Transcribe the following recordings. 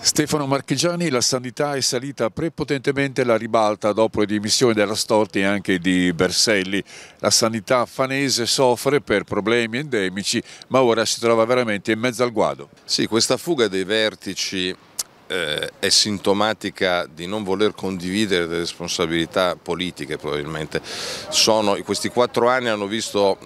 Stefano Marchigiani, la sanità è salita prepotentemente alla ribalta dopo le dimissioni della Storti e anche di Berselli. La sanità fanese soffre per problemi endemici ma ora si trova veramente in mezzo al guado. Sì, questa fuga dei vertici eh, è sintomatica di non voler condividere le responsabilità politiche probabilmente. Sono, questi quattro anni hanno visto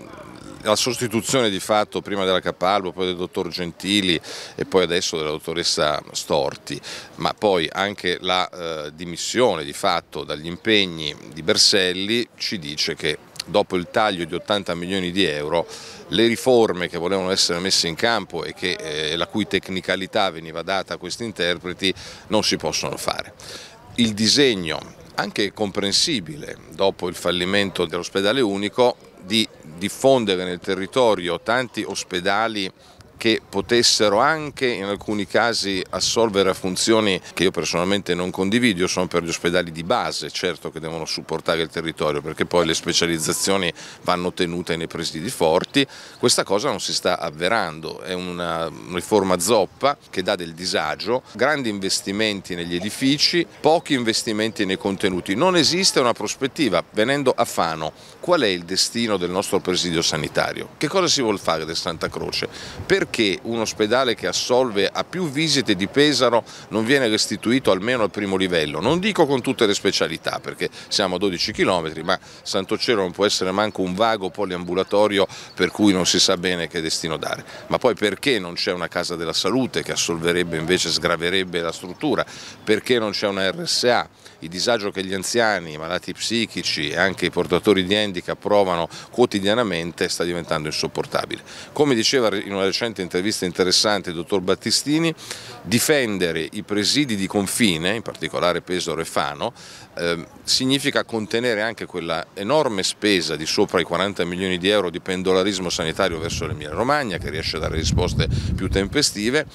la sostituzione di fatto prima della Capalbo, poi del dottor Gentili e poi adesso della dottoressa Storti, ma poi anche la eh, dimissione di fatto dagli impegni di Berselli ci dice che dopo il taglio di 80 milioni di euro le riforme che volevano essere messe in campo e che, eh, la cui tecnicalità veniva data a questi interpreti non si possono fare. Il disegno, anche comprensibile dopo il fallimento dell'ospedale unico, di diffondere nel territorio tanti ospedali che potessero anche in alcuni casi assolvere a funzioni che io personalmente non condivido, sono per gli ospedali di base, certo che devono supportare il territorio perché poi le specializzazioni vanno tenute nei presidi forti, questa cosa non si sta avverando, è una riforma zoppa che dà del disagio, grandi investimenti negli edifici, pochi investimenti nei contenuti, non esiste una prospettiva, venendo a Fano, qual è il destino del nostro presidio sanitario? Che cosa si vuole fare del Santa Croce? Per perché un ospedale che assolve a più visite di Pesaro non viene restituito almeno al primo livello, non dico con tutte le specialità perché siamo a 12 km, ma Santo Cielo non può essere manco un vago poliambulatorio per cui non si sa bene che destino dare, ma poi perché non c'è una casa della salute che assolverebbe invece, sgraverebbe la struttura, perché non c'è una RSA, il disagio che gli anziani, i malati psichici e anche i portatori di handicap provano quotidianamente sta diventando insopportabile. Come diceva in una recente intervista interessante il dottor Battistini, difendere i presidi di confine, in particolare Pesaro e Fano, eh, significa contenere anche quella enorme spesa di sopra i 40 milioni di euro di pendolarismo sanitario verso l'Emilia Romagna, che riesce a dare risposte più tempestive,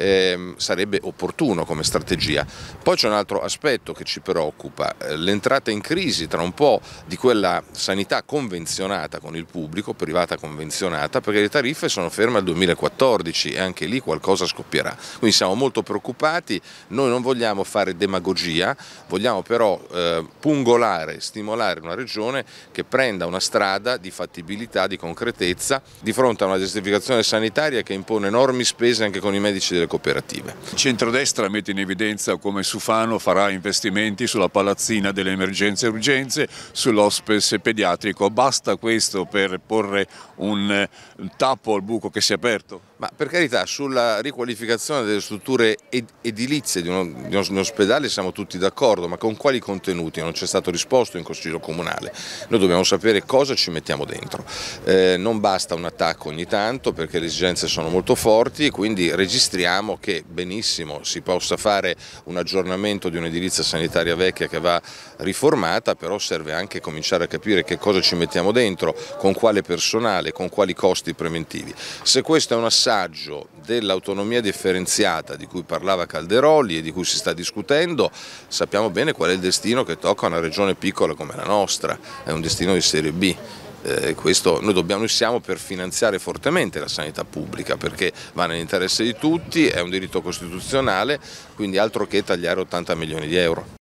eh, sarebbe opportuno come strategia. Poi c'è un altro aspetto che ci preoccupa, eh, l'entrata in crisi tra un po' di quella sanità convenzionata con il pubblico, privata convenzionata, perché le tariffe sono ferme al 2014 e anche lì qualcosa scoppierà. Quindi siamo molto preoccupati, noi non vogliamo fare demagogia, vogliamo però eh, pungolare, stimolare una regione che prenda una strada di fattibilità, di concretezza, di fronte a una desertificazione sanitaria che impone enormi spese anche con i medici delle cooperative. Il centrodestra mette in evidenza come Sufano farà investimenti sulla palazzina delle emergenze e urgenze, sull'ospes pediatrico. Basta questo per porre un tappo al buco che si è aperto? Ma per carità, sulla riqualificazione delle strutture ed edilizie di, uno, di un ospedale siamo tutti d'accordo, ma con quali contenuti? Non c'è stato risposto in Consiglio Comunale. Noi dobbiamo sapere cosa ci mettiamo dentro. Eh, non basta un attacco ogni tanto perché le esigenze sono molto forti e quindi registriamo Capiamo che benissimo si possa fare un aggiornamento di un'edilizia sanitaria vecchia che va riformata, però serve anche cominciare a capire che cosa ci mettiamo dentro, con quale personale, con quali costi preventivi. Se questo è un assaggio dell'autonomia differenziata di cui parlava Calderoli e di cui si sta discutendo, sappiamo bene qual è il destino che tocca a una regione piccola come la nostra, è un destino di serie B eh, questo noi dobbiamo, noi siamo per finanziare fortemente la sanità pubblica perché va nell'interesse di tutti, è un diritto costituzionale, quindi altro che tagliare 80 milioni di euro.